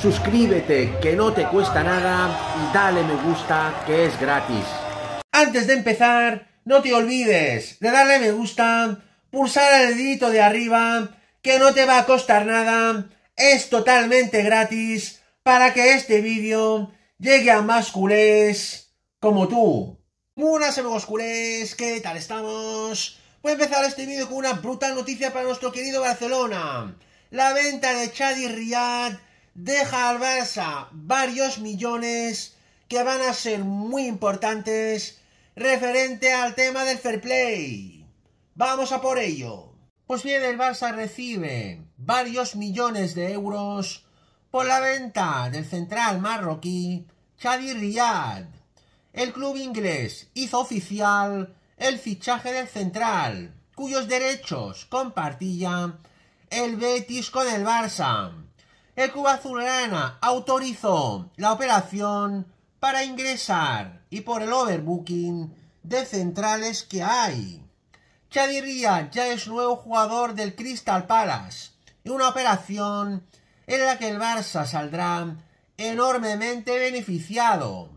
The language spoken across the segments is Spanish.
suscríbete que no te cuesta nada y dale me gusta que es gratis. Antes de empezar, no te olvides de darle me gusta, pulsar el dedito de arriba, que no te va a costar nada, es totalmente gratis para que este vídeo llegue a más culés como tú. Buenas amigos culés, ¿qué tal estamos? Voy a empezar este vídeo con una brutal noticia para nuestro querido Barcelona. La venta de Chad y Riyad deja al Barça varios millones que van a ser muy importantes referente al tema del fair play. Vamos a por ello. Pues bien, el Barça recibe varios millones de euros por la venta del central marroquí Chadi Riyad. El club inglés hizo oficial el fichaje del central, cuyos derechos compartían el Betis con el Barça el club Azulgrana autorizó la operación para ingresar y por el overbooking de centrales que hay. ya ya es nuevo jugador del Crystal Palace y una operación en la que el Barça saldrá enormemente beneficiado.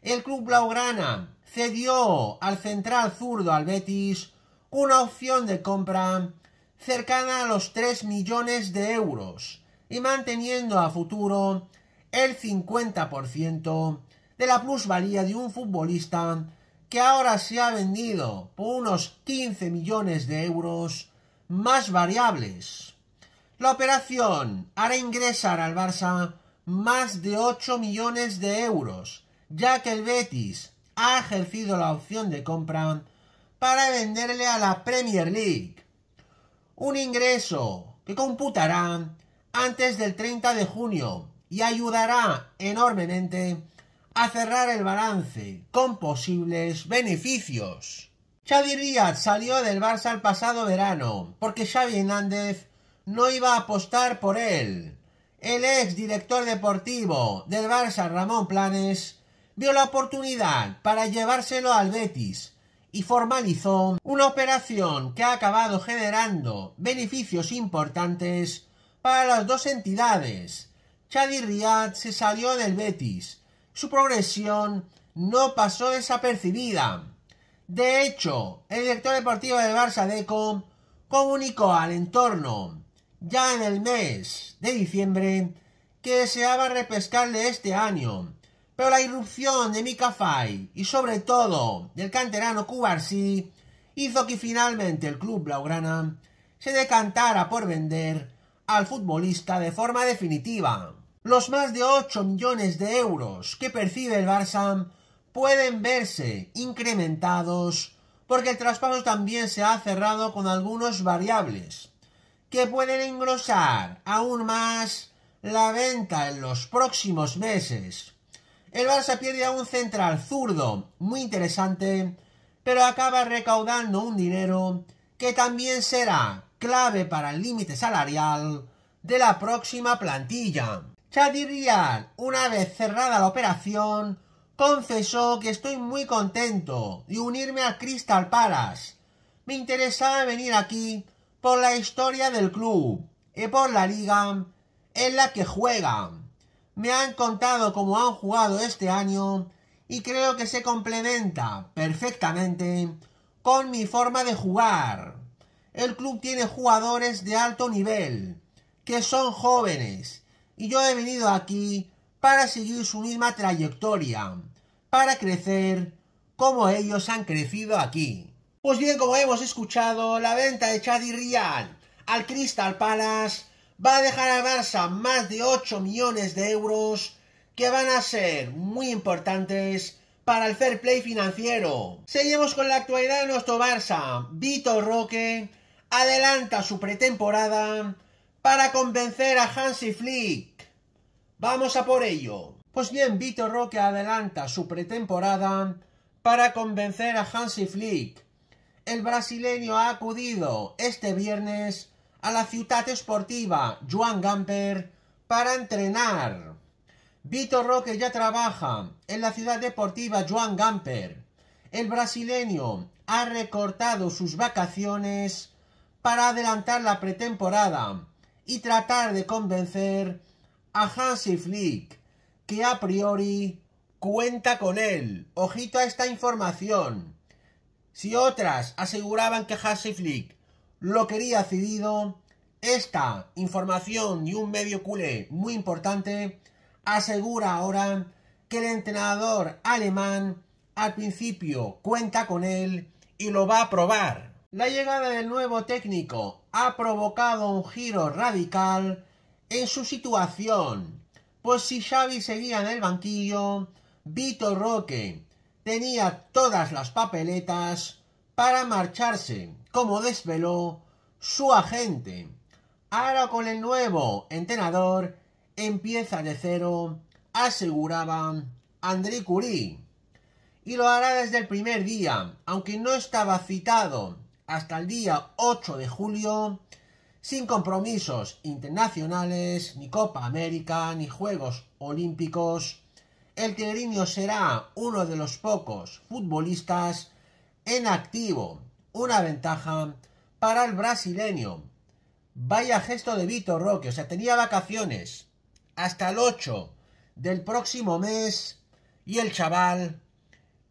El club blaugrana cedió al central zurdo al Betis una opción de compra cercana a los 3 millones de euros y manteniendo a futuro el 50% de la plusvalía de un futbolista que ahora se ha vendido por unos 15 millones de euros más variables. La operación hará ingresar al Barça más de 8 millones de euros, ya que el Betis ha ejercido la opción de compra para venderle a la Premier League. Un ingreso que computará antes del 30 de junio y ayudará enormemente a cerrar el balance con posibles beneficios. Xavi salió del Barça el pasado verano porque Xavi Hernández no iba a apostar por él. El ex director deportivo del Barça Ramón Planes vio la oportunidad para llevárselo al Betis y formalizó una operación que ha acabado generando beneficios importantes para las dos entidades. Chadi Riad se salió del Betis. Su progresión no pasó desapercibida. De hecho, el director deportivo del Barça Deco comunicó al entorno, ya en el mes de diciembre, que deseaba repescarle este año. Pero la irrupción de Mika y sobre todo del canterano Cubarsí hizo que finalmente el club blaugrana se decantara por vender al futbolista de forma definitiva. Los más de 8 millones de euros que percibe el Barça pueden verse incrementados porque el traspaso también se ha cerrado con algunos variables que pueden engrosar aún más la venta en los próximos meses. El Barça pierde a un central zurdo muy interesante, pero acaba recaudando un dinero que también será clave para el límite salarial de la próxima plantilla. Chadi Rial, una vez cerrada la operación, confesó que estoy muy contento de unirme a Crystal Palace. Me interesaba venir aquí por la historia del club y por la liga en la que juegan. Me han contado cómo han jugado este año y creo que se complementa perfectamente con mi forma de jugar. El club tiene jugadores de alto nivel, que son jóvenes, y yo he venido aquí para seguir su misma trayectoria, para crecer como ellos han crecido aquí. Pues bien, como hemos escuchado, la venta de Chad y Rial al Crystal Palace va a dejar al Barça más de 8 millones de euros que van a ser muy importantes para el fair play financiero. Seguimos con la actualidad de nuestro Barça. Vitor Roque adelanta su pretemporada para convencer a Hansi Flick. Vamos a por ello. Pues bien, Vitor Roque adelanta su pretemporada para convencer a Hansi Flick. El brasileño ha acudido este viernes a la ciudad deportiva Joan Gamper para entrenar. Vitor Roque ya trabaja en la ciudad deportiva Joan Gamper. El brasileño ha recortado sus vacaciones para adelantar la pretemporada y tratar de convencer a Hansi Flick, que a priori cuenta con él. Ojito a esta información. Si otras aseguraban que Hansi Flick lo quería cedido, esta información y un medio culé muy importante asegura ahora que el entrenador alemán al principio cuenta con él y lo va a probar. La llegada del nuevo técnico ha provocado un giro radical en su situación, pues si Xavi seguía en el banquillo, Vito Roque tenía todas las papeletas para marcharse, como desveló su agente. Ahora con el nuevo entrenador empieza de cero, aseguraba André Curie. Y lo hará desde el primer día, aunque no estaba citado hasta el día 8 de julio, sin compromisos internacionales, ni Copa América, ni Juegos Olímpicos, el Tigriño será uno de los pocos futbolistas en activo, una ventaja para el brasileño. Vaya gesto de Vitor Roque, o sea, tenía vacaciones hasta el 8 del próximo mes y el chaval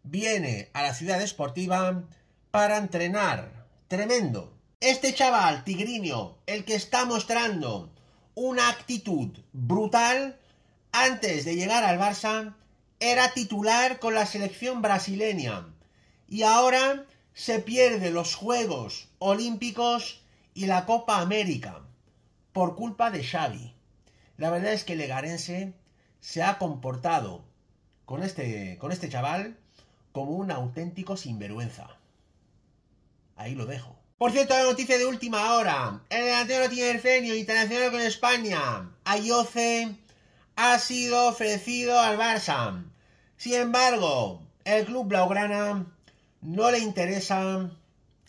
viene a la ciudad deportiva para entrenar Tremendo. Este chaval Tigrinio, el que está mostrando una actitud brutal antes de llegar al Barça, era titular con la selección brasileña y ahora se pierde los Juegos Olímpicos y la Copa América por culpa de Xavi. La verdad es que Legarense se ha comportado con este, con este chaval como un auténtico sinvergüenza. Ahí lo dejo. Por cierto, la noticia de última hora. El delantero tiene el y internacional con España. Ayoce ha sido ofrecido al Barça. Sin embargo, el club blaugrana no le interesa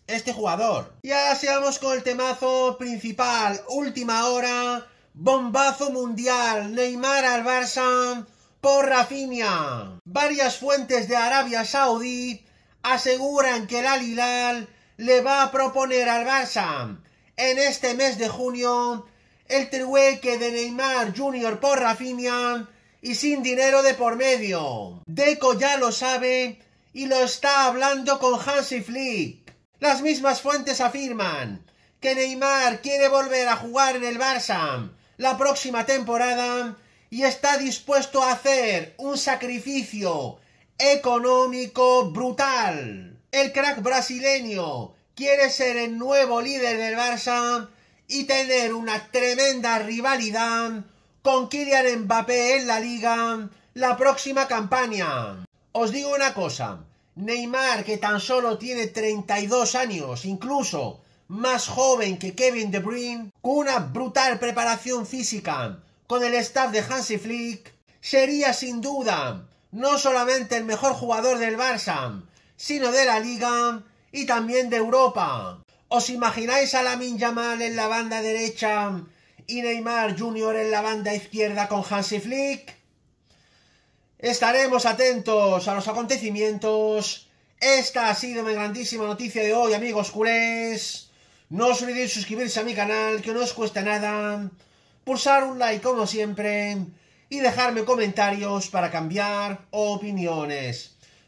este jugador. Y ahora con el temazo principal. Última hora. Bombazo mundial. Neymar al Barça por Rafinha. Varias fuentes de Arabia Saudí aseguran que el Al le va a proponer al Barça en este mes de junio el trueque de Neymar Jr. por Rafinha y sin dinero de por medio. Deco ya lo sabe y lo está hablando con Hansi Flick. Las mismas fuentes afirman que Neymar quiere volver a jugar en el Barça la próxima temporada y está dispuesto a hacer un sacrificio económico brutal. El crack brasileño quiere ser el nuevo líder del Barça y tener una tremenda rivalidad con Kylian Mbappé en la liga la próxima campaña. Os digo una cosa, Neymar que tan solo tiene 32 años, incluso más joven que Kevin De Bruyne, con una brutal preparación física con el staff de Hansi Flick, sería sin duda no solamente el mejor jugador del Barça, sino de la Liga y también de Europa. ¿Os imagináis a Lamin Yamal en la banda derecha y Neymar Jr. en la banda izquierda con Hansi Flick? Estaremos atentos a los acontecimientos. Esta ha sido mi grandísima noticia de hoy, amigos culés. No os olvidéis suscribirse a mi canal, que no os cuesta nada. Pulsar un like como siempre. Y dejarme comentarios para cambiar opiniones.